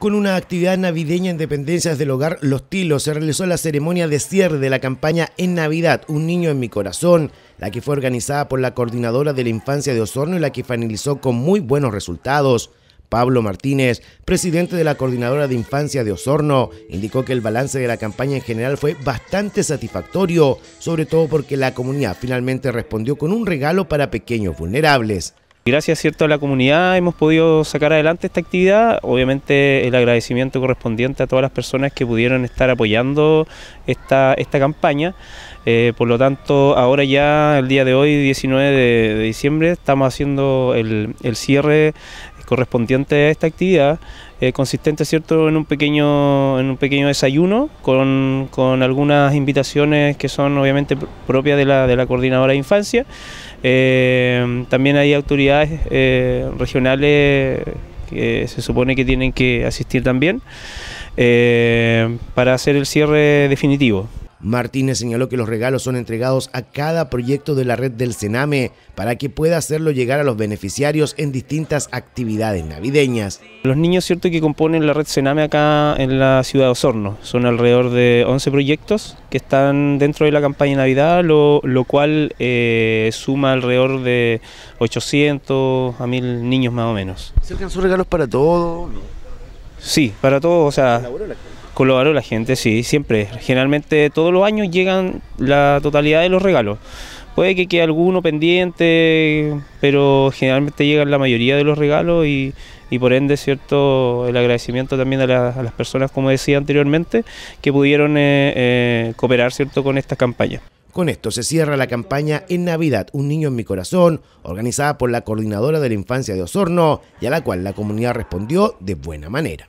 Con una actividad navideña en dependencias del hogar Los Tilos se realizó la ceremonia de cierre de la campaña En Navidad, Un Niño en mi Corazón, la que fue organizada por la coordinadora de la infancia de Osorno y la que finalizó con muy buenos resultados. Pablo Martínez, presidente de la Coordinadora de Infancia de Osorno, indicó que el balance de la campaña en general fue bastante satisfactorio, sobre todo porque la comunidad finalmente respondió con un regalo para pequeños vulnerables. Gracias, cierto, a la comunidad hemos podido sacar adelante esta actividad. Obviamente el agradecimiento correspondiente a todas las personas que pudieron estar apoyando esta, esta campaña. Eh, por lo tanto, ahora ya, el día de hoy, 19 de, diciembre, estamos haciendo el, el cierre correspondiente a esta actividad, eh, consistente cierto en un pequeño, en un pequeño desayuno con, con algunas invitaciones que son obviamente propias de la, de la coordinadora de infancia. Eh, también hay autoridades eh, regionales que se supone que tienen que asistir también eh, para hacer el cierre definitivo. Martínez señaló que los regalos son entregados a cada proyecto de la red del Sename para que pueda hacerlo llegar a los beneficiarios en distintas actividades navideñas. Los niños, cierto, que componen la red Sename acá en la ciudad de Osorno. Son alrededor de 11 proyectos que están dentro de la campaña Navidad, lo, cual eh, suma alrededor de 800 a 1000 niños más o menos. ¿Se sus regalos para todos? Sí, para todos, o sea, ¿Colaboró la gente? sí, siempre. Generalmente todos los años llegan la totalidad de los regalos. Puede que quede alguno pendiente, pero generalmente llegan la mayoría de los regalos y, por ende, cierto, el agradecimiento también a, las personas, como decía anteriormente, que pudieron eh, eh, cooperar, cierto, con esta campaña. Con esto se cierra la campaña En Navidad, un niño en mi corazón, organizada por la Coordinadora de la Infancia de Osorno y a la cual la comunidad respondió de buena manera.